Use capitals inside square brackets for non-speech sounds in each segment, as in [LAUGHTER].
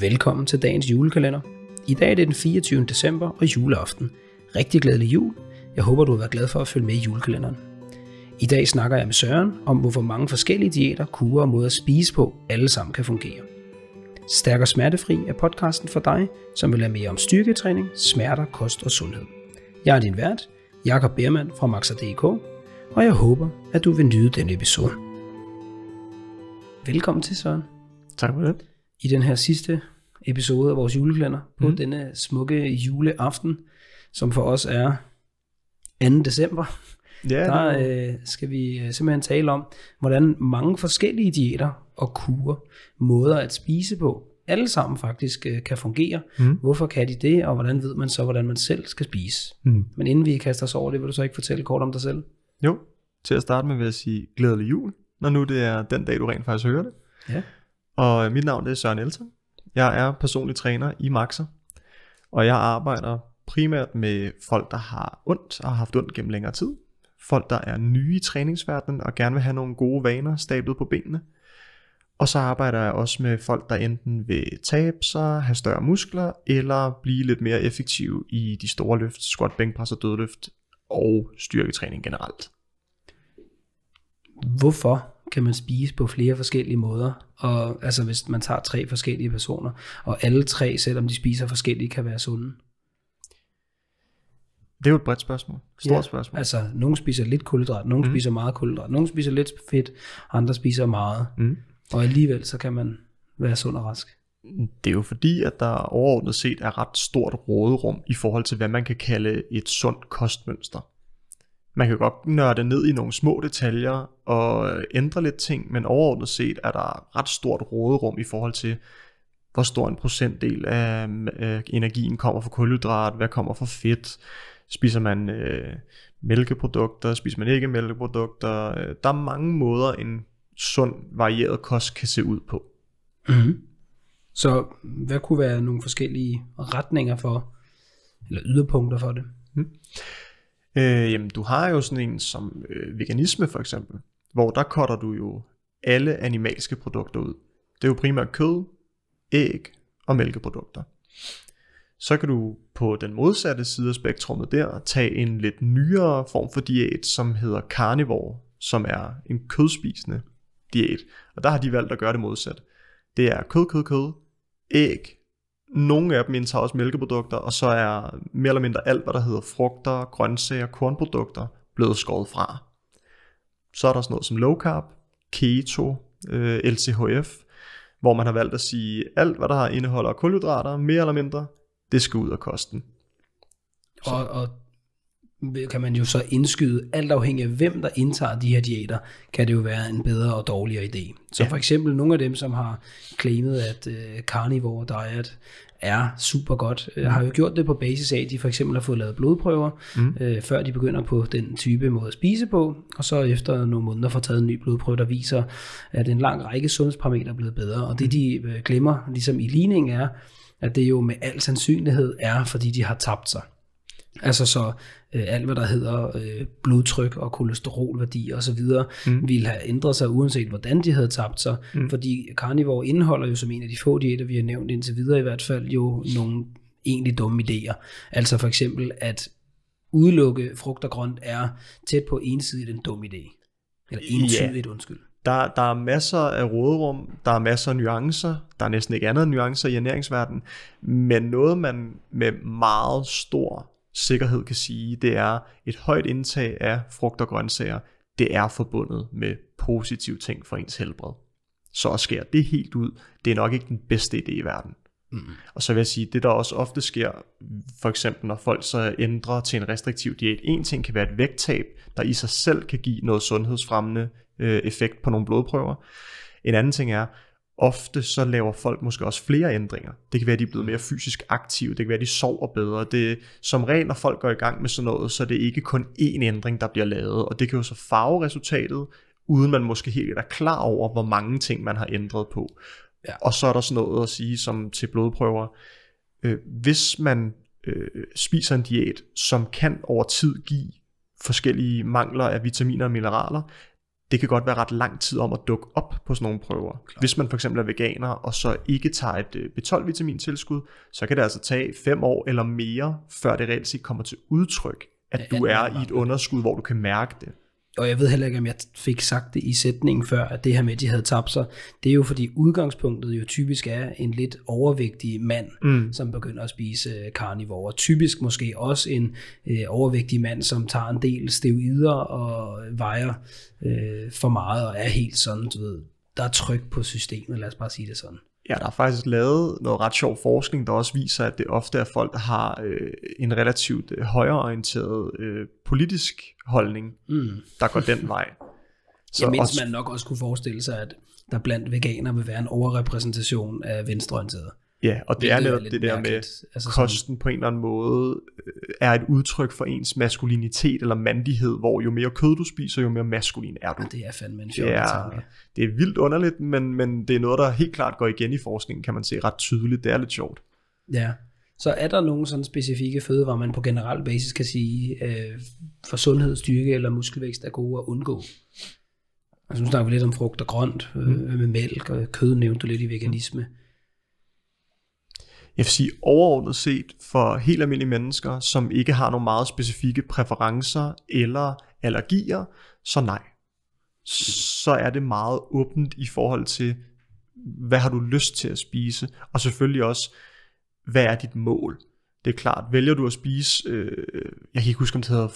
velkommen til dagens julekalender. I dag er det den 24. december og juleaften. Rigtig glædelig jul. Jeg håber, du har været glad for at følge med i julekalenderen. I dag snakker jeg med Søren om, hvorfor mange forskellige diæter, kurer og måder at spise på alle sammen kan fungere. Stærk og smertefri er podcasten for dig, som vil lære mere om styrketræning, smerter, kost og sundhed. Jeg er din vært, Jakob Bermann fra Maxer.dk, og jeg håber, at du vil nyde denne episode. Velkommen til, Søren. Tak for det i den her sidste episode af vores juleklænder på mm. denne smukke juleaften, som for os er 2. december. Ja, der øh, skal vi øh, simpelthen tale om, hvordan mange forskellige diæter og kurer, måder at spise på, alle sammen faktisk øh, kan fungere. Mm. Hvorfor kan de det, og hvordan ved man så, hvordan man selv skal spise? Mm. Men inden vi kaster os over det, vil du så ikke fortælle kort om dig selv? Jo, til at starte med vil jeg sige glædelig jul, når nu det er den dag, du rent faktisk hører det. Ja. Og øh, mit navn er Søren Elton. Jeg er personlig træner i Maxer. Og jeg arbejder primært med folk, der har ondt og har haft ondt gennem længere tid. Folk, der er nye i træningsverdenen og gerne vil have nogle gode vaner stablet på benene. Og så arbejder jeg også med folk, der enten vil tabe sig, have større muskler, eller blive lidt mere effektiv i de store løft, squat, bænkpres og dødløft og styrketræning generelt. Hvorfor kan man spise på flere forskellige måder. Og altså hvis man tager tre forskellige personer, og alle tre, selvom de spiser forskelligt, kan være sunde. Det er jo et bredt spørgsmål. Stort ja, spørgsmål. Altså, nogen spiser lidt kulhydrat, nogen mm. spiser meget kulhydrat, nogen spiser lidt fedt, andre spiser meget. Mm. Og alligevel så kan man være sund og rask. Det er jo fordi, at der overordnet set er ret stort råderum i forhold til, hvad man kan kalde et sundt kostmønster man kan godt nørde ned i nogle små detaljer og øh, ændre lidt ting, men overordnet set er der ret stort råderum i forhold til, hvor stor en procentdel af øh, energien kommer fra kulhydrat, hvad kommer fra fedt, spiser man øh, mælkeprodukter, spiser man ikke mælkeprodukter. Øh, der er mange måder, en sund, varieret kost kan se ud på. Mm-hmm. Så hvad kunne være nogle forskellige retninger for, eller yderpunkter for det? Mm. Øh, jamen, du har jo sådan en som øh, veganisme for eksempel, hvor der cutter du jo alle animalske produkter ud. Det er jo primært kød, æg og mælkeprodukter. Så kan du på den modsatte side af spektrummet der tage en lidt nyere form for diæt, som hedder carnivore, som er en kødspisende diæt. Og der har de valgt at gøre det modsat. Det er kød, kød, kød, æg, nogle af dem indtager også mælkeprodukter, og så er mere eller mindre alt, hvad der hedder frugter, grøntsager, kornprodukter, blevet skåret fra. Så er der sådan noget som low carb, keto, øh, LCHF, hvor man har valgt at sige, alt hvad der indeholder kulhydrater, mere eller mindre, det skal ud af kosten. Og, og kan man jo så indskyde, alt afhængig af hvem der indtager de her diæter, kan det jo være en bedre og dårligere idé. Så ja. for eksempel nogle af dem, som har claimet, at øh, carnivore diet er super godt, øh, har jo gjort det på basis af, at de for eksempel har fået lavet blodprøver, mm. øh, før de begynder på den type måde at spise på, og så efter nogle måneder får taget en ny blodprøve, der viser, at en lang række sundhedsparametre er blevet bedre. Og det mm. de øh, glemmer, ligesom i ligningen er, at det jo med al sandsynlighed er, fordi de har tabt sig. Altså så øh, alt hvad der hedder øh, blodtryk og kolesterolværdi osv., mm. ville have ændret sig, uanset hvordan de havde tabt sig. Mm. Fordi carnivore indeholder jo som en af de få diæter, vi har nævnt indtil videre i hvert fald, jo nogle egentlig dumme idéer. Altså for eksempel, at udelukke frugt og grønt er tæt på ensidigt en dum idé. Eller ensidigt, yeah. undskyld. Der, der er masser af råderum, der er masser af nuancer, der er næsten ikke andet end nuancer i ernæringsverdenen, men noget man med meget stor sikkerhed kan sige, det er et højt indtag af frugt og grøntsager, det er forbundet med positive ting for ens helbred. Så skære det helt ud. Det er nok ikke den bedste idé i verden. Mm. Og så vil jeg sige, det der også ofte sker, for eksempel når folk så ændrer til en restriktiv diæt, en ting kan være et vægttab, der i sig selv kan give noget sundhedsfremmende øh, effekt på nogle blodprøver. En anden ting er, ofte så laver folk måske også flere ændringer. Det kan være, at de er blevet mere fysisk aktive, det kan være, at de sover bedre. Det, som regel, når folk går i gang med sådan noget, så er det ikke kun én ændring, der bliver lavet, og det kan jo så farve resultatet, uden man måske helt er klar over, hvor mange ting, man har ændret på. Ja. Og så er der sådan noget at sige som til blodprøver. Øh, hvis man øh, spiser en diæt, som kan over tid give forskellige mangler af vitaminer og mineraler, det kan godt være ret lang tid om at dukke op på sådan nogle prøver. Klar. Hvis man for eksempel er veganer, og så ikke tager et øh, B12-vitamintilskud, så kan det altså tage fem år eller mere, før det reelt set kommer til udtryk, at ja, du er i et underskud, hvor du kan mærke det og jeg ved heller ikke, om jeg fik sagt det i sætningen før, at det her med, at de havde tabt sig, det er jo fordi udgangspunktet jo typisk er en lidt overvægtig mand, mm. som begynder at spise øh, carnivore. Typisk måske også en øh, overvægtig mand, som tager en del steroider og vejer øh, for meget og er helt sådan, du ved, der er tryk på systemet, lad os bare sige det sådan. Ja, der er faktisk lavet noget ret sjov forskning, der også viser, at det ofte er folk, der har øh, en relativt øh, højreorienteret øh, politisk holdning, mm. der går den vej. [LAUGHS] Så ja, mens også, man nok også kunne forestille sig, at der blandt veganer vil være en overrepræsentation af venstreorienterede. Ja, og det, det er netop det der mærkeligt. med, altså kosten sådan. på en eller anden måde øh, er et udtryk for ens maskulinitet eller mandighed, hvor jo mere kød du spiser, jo mere maskulin er du. Ja, ah, det er fandme en sjov tanke. Det er vildt underligt, men, men det er noget, der helt klart går igen i forskningen, kan man se ret tydeligt. Det er lidt sjovt. Ja, så er der nogle sådan specifikke fødevarer, man på generel basis kan sige, øh, for sundhed, styrke eller muskelvækst er gode at undgå? Altså nu snakker vi lidt om frugt og grønt, øh, mm. med mælk og kød nævnte du lidt i veganisme. Mm jeg vil sige overordnet set for helt almindelige mennesker, som ikke har nogle meget specifikke præferencer eller allergier, så nej. Så er det meget åbent i forhold til, hvad har du lyst til at spise, og selvfølgelig også, hvad er dit mål? Det er klart, vælger du at spise, øh, jeg kan ikke huske, om det hedder,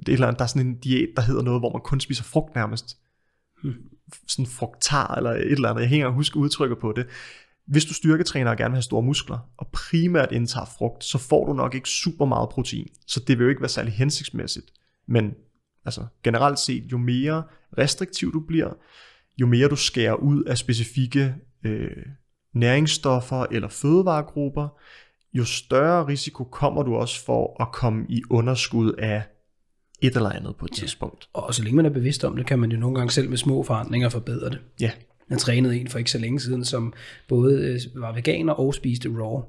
det er eller andet, der er sådan en diæt, der hedder noget, hvor man kun spiser frugt nærmest. Hmm. Sådan frugtar eller et eller andet, jeg hænger og husker udtrykket på det hvis du styrketræner og gerne vil have store muskler, og primært indtager frugt, så får du nok ikke super meget protein, så det vil jo ikke være særlig hensigtsmæssigt. Men altså, generelt set, jo mere restriktiv du bliver, jo mere du skærer ud af specifikke øh, næringsstoffer eller fødevaregrupper, jo større risiko kommer du også for at komme i underskud af et eller andet på et ja. tidspunkt. Og så længe man er bevidst om det, kan man jo nogle gange selv med små forandringer forbedre det. Ja, jeg trænede en for ikke så længe siden, som både øh, var veganer og spiste raw.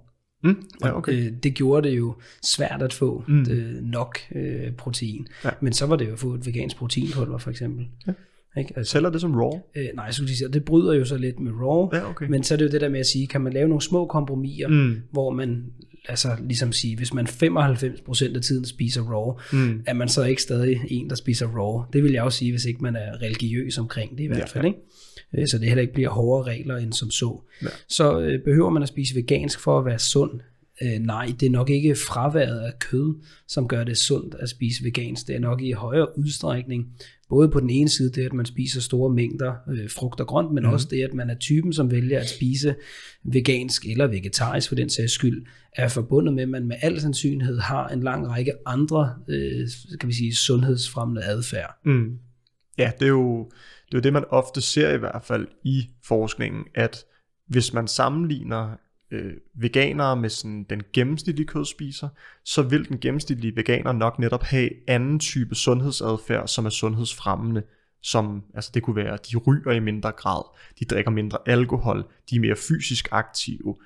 Mm, ja, okay. og, øh, det gjorde det jo svært at få mm. øh, nok øh, protein. Ja. Men så var det jo at få et vegansk proteinpulver for eksempel. Ja. Ikke? Altså, Sælger det som raw? Øh, nej, så sige, det bryder jo så lidt med raw, ja, okay. men så er det jo det der med at sige, kan man lave nogle små kompromiser, mm. hvor man altså ligesom sige, hvis man 95% af tiden spiser raw, mm. er man så ikke stadig en, der spiser raw? Det vil jeg også sige, hvis ikke man er religiøs omkring det i hvert fald. ja. Ikke? Øh, så det heller ikke bliver hårdere regler end som så. Ja. Så øh, behøver man at spise vegansk for at være sund? Øh, nej, det er nok ikke fraværet af kød, som gør det sundt at spise vegansk. Det er nok i højere udstrækning, både på den ene side det, at man spiser store mængder øh, frugt og grønt, men mm. også det, at man er typen, som vælger at spise vegansk eller vegetarisk for den sags skyld, er forbundet med, at man med al sandsynlighed har en lang række andre, øh, kan vi sige, sundhedsfremmende adfærd. Mm. Ja, det er jo det er jo det, man ofte ser i hvert fald i forskningen, at hvis man sammenligner øh, veganere med sådan den gennemsnitlige kødspiser, så vil den gennemsnitlige veganer nok netop have anden type sundhedsadfærd, som er sundhedsfremmende, som altså det kunne være, at de ryger i mindre grad, de drikker mindre alkohol, de er mere fysisk aktive.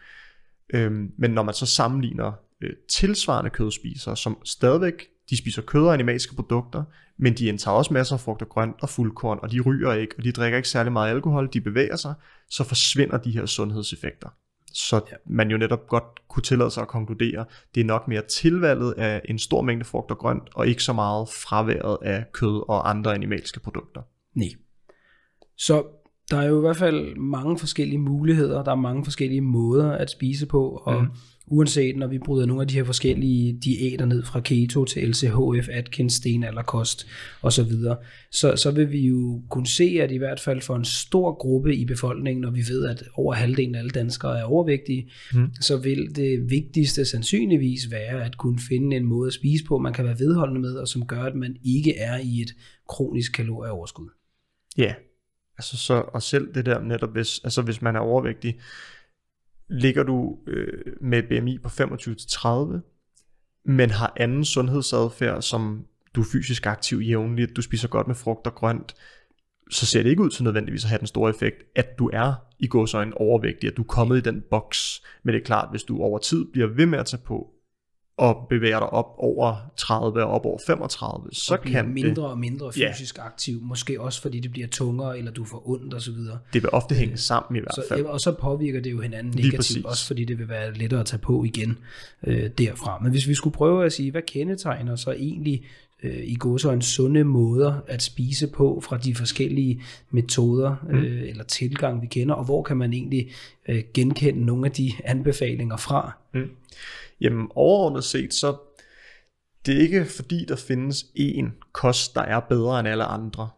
Øhm, men når man så sammenligner øh, tilsvarende kødspisere, som stadigvæk de spiser kød og animalske produkter, men de indtager også masser af frugt og grønt og fuldkorn, og de ryger ikke, og de drikker ikke særlig meget alkohol, de bevæger sig, så forsvinder de her sundhedseffekter. Så man jo netop godt kunne tillade sig at konkludere, det er nok mere tilvalget af en stor mængde frugt og grønt, og ikke så meget fraværet af kød og andre animalske produkter. Nej. Så der er jo i hvert fald mange forskellige muligheder, der er mange forskellige måder at spise på, og mm. uanset når vi bryder nogle af de her forskellige diæter ned fra keto til LCHF, Atkins, sten eller kost osv., så, så vil vi jo kunne se, at i hvert fald for en stor gruppe i befolkningen, når vi ved, at over halvdelen af alle danskere er overvægtige, mm. så vil det vigtigste sandsynligvis være at kunne finde en måde at spise på, man kan være vedholdende med, og som gør, at man ikke er i et kronisk kalorieoverskud. Ja, yeah. Altså så, og selv det der netop, hvis, altså hvis man er overvægtig, ligger du øh, med BMI på 25-30, men har anden sundhedsadfærd, som du er fysisk aktiv jævnligt, du spiser godt med frugt og grønt, så ser det ikke ud til nødvendigvis at have den store effekt, at du er i gåsøjne overvægtig, at du er kommet i den boks. Men det er klart, hvis du over tid bliver ved med at tage på, og bevæger dig op over 30 og op over 35, så og kan mindre det, og mindre fysisk ja. aktiv, måske også fordi det bliver tungere, eller du får ondt osv. Det vil ofte hænge øh, sammen i hvert så, fald. Og så påvirker det jo hinanden Lige negativt, præcis. også fordi det vil være lettere at tage på igen øh, derfra. Men hvis vi skulle prøve at sige, hvad kendetegner så egentlig øh, i går så en sunde måder at spise på fra de forskellige metoder mm. øh, mm. eller tilgang, vi kender, og hvor kan man egentlig øh, genkende nogle af de anbefalinger fra? Mm. Jamen overordnet set, så det er ikke fordi, der findes én kost, der er bedre end alle andre,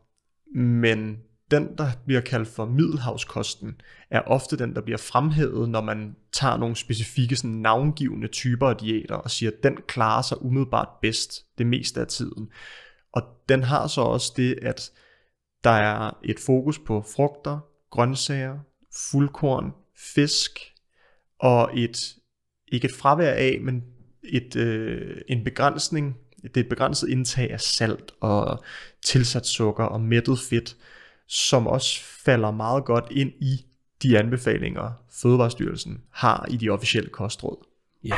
men den, der bliver kaldt for middelhavskosten, er ofte den, der bliver fremhævet, når man tager nogle specifikke sådan, navngivende typer af diæter og siger, at den klarer sig umiddelbart bedst det meste af tiden. Og den har så også det, at der er et fokus på frugter, grøntsager, fuldkorn, fisk og et ikke et fravær af, men et, øh, en begrænsning, det er et begrænset indtag af salt og tilsat sukker og mættet fedt, som også falder meget godt ind i de anbefalinger, Fødevarestyrelsen har i de officielle kostråd. Ja.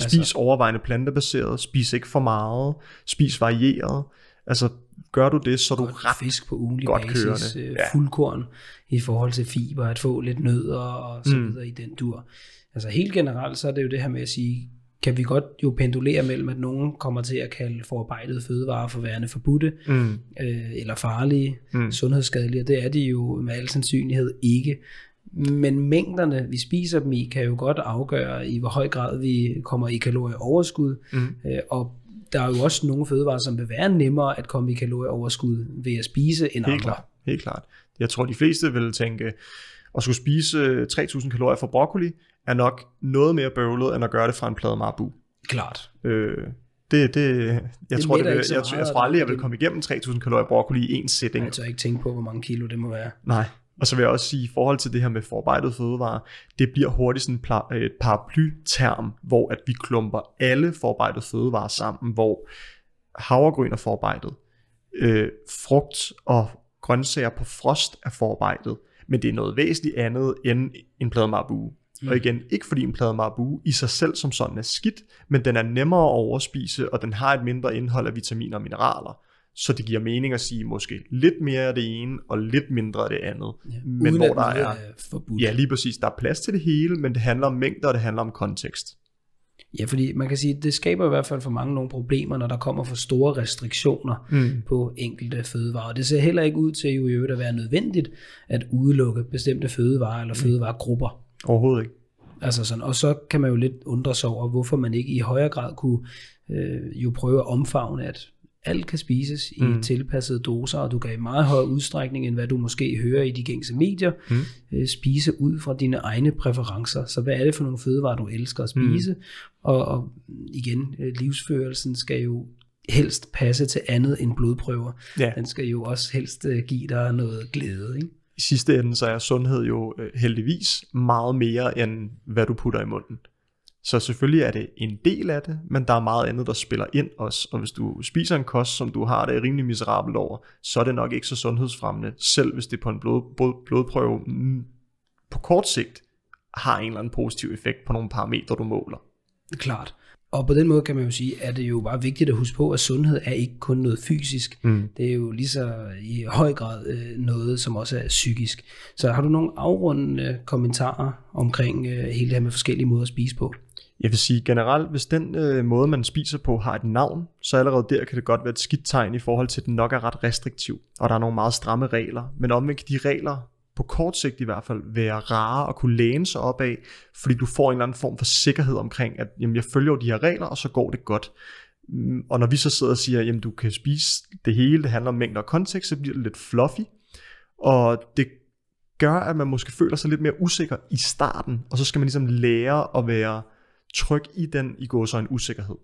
Spis altså... overvejende plantebaseret, spis ikke for meget, spis varieret. Altså gør du det, så du ret fisk på ugenlig godt basis, kørende. Øh, ja. fuldkorn i forhold til fiber, at få lidt nødder og så mm. videre i den dur. Altså helt generelt, så er det jo det her med at sige, kan vi godt jo pendulere mellem, at nogen kommer til at kalde forarbejdede fødevarer for værende forbudte, mm. øh, eller farlige, mm. sundhedsskadelige, det er de jo med al sandsynlighed ikke. Men mængderne, vi spiser dem i, kan jo godt afgøre, i hvor høj grad vi kommer i kalorieoverskud, mm. øh, og der er jo også nogle fødevarer, som vil være nemmere at komme i kalorieoverskud ved at spise end helt andre. Klart. Helt klart. Jeg tror, de fleste vil tænke, at skulle spise 3.000 øh, kalorier fra broccoli, er nok noget mere bøvlet, end at gøre det fra en plade marbu. Klart. Øh, det, det, jeg, det tror, det, jeg, jeg, jeg, jeg tror aldrig, jeg vil komme igennem 3.000 kalorier broccoli i én sætning. Jeg tør ikke tænke på, hvor mange kilo det må være. Nej, og så vil jeg også sige, i forhold til det her med forarbejdet fødevarer, det bliver hurtigt sådan øh, et paraplyterm, hvor at vi klumper alle forarbejdet fødevarer sammen, hvor havregryn er forarbejdet, øh, frugt og grøntsager på frost er forarbejdet, men det er noget væsentligt andet end en plade marabu. Mm. Og igen, ikke fordi en plade marabu i sig selv som sådan er skidt, men den er nemmere at overspise, og den har et mindre indhold af vitaminer og mineraler så det giver mening at sige måske lidt mere af det ene og lidt mindre af det andet. Ja, men hvor der er, er forbudt. Ja, lige præcis. Der er plads til det hele, men det handler om mængder, og det handler om kontekst. Ja, fordi man kan sige, det skaber i hvert fald for mange nogle problemer, når der kommer for store restriktioner mm. på enkelte fødevarer. Det ser heller ikke ud til jo i øvrigt at være nødvendigt at udelukke bestemte fødevarer eller mm. fødevaregrupper. Overhovedet ikke. Altså sådan, og så kan man jo lidt undre sig over, hvorfor man ikke i højere grad kunne øh, jo prøve at omfavne, at alt kan spises i mm. tilpassede doser, og du kan i meget højere udstrækning, end hvad du måske hører i de gængse medier, mm. Øh, spise ud fra dine egne præferencer. Så hvad er det for nogle fødevarer, du elsker at mm. spise? Mm. Og, og igen, øh, livsførelsen skal jo helst passe til andet end blodprøver. Ja. Den skal jo også helst øh, give dig noget glæde. Ikke? I sidste ende, så er sundhed jo heldigvis meget mere end, hvad du putter i munden. Så selvfølgelig er det en del af det, men der er meget andet, der spiller ind også. Og hvis du spiser en kost, som du har det rimelig miserabelt over, så er det nok ikke så sundhedsfremmende, selv hvis det på en blod, blod, blodprøve mm, på kort sigt har en eller anden positiv effekt på nogle parametre, du måler. Klart. Og på den måde kan man jo sige, at det jo bare vigtigt at huske på, at sundhed er ikke kun noget fysisk. Mm. Det er jo lige så i høj grad øh, noget, som også er psykisk. Så har du nogle afrundende kommentarer omkring øh, hele det her med forskellige måder at spise på? Jeg vil sige generelt, hvis den øh, måde, man spiser på, har et navn, så allerede der kan det godt være et skidt tegn i forhold til, at den nok er ret restriktiv, og der er nogle meget stramme regler. Men omvendt kan de regler, på kort sigt i hvert fald, være rare at kunne læne sig op af, fordi du får en eller anden form for sikkerhed omkring, at jamen, jeg følger de her regler, og så går det godt. Mm, og når vi så sidder og siger, jamen du kan spise det hele, det handler om mængder og kontekst, så bliver det lidt fluffy, og det gør, at man måske føler sig lidt mere usikker i starten, og så skal man ligesom lære at være tryk i den i går så en usikkerhed.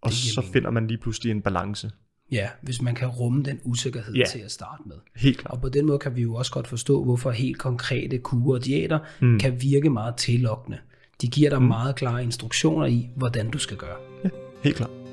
Og så mening. finder man lige pludselig en balance. Ja, hvis man kan rumme den usikkerhed ja. til at starte med. Helt klart. Og på den måde kan vi jo også godt forstå, hvorfor helt konkrete kurer og diæter mm. kan virke meget tillokkende. De giver dig mm. meget klare instruktioner i, hvordan du skal gøre. Ja, helt klart.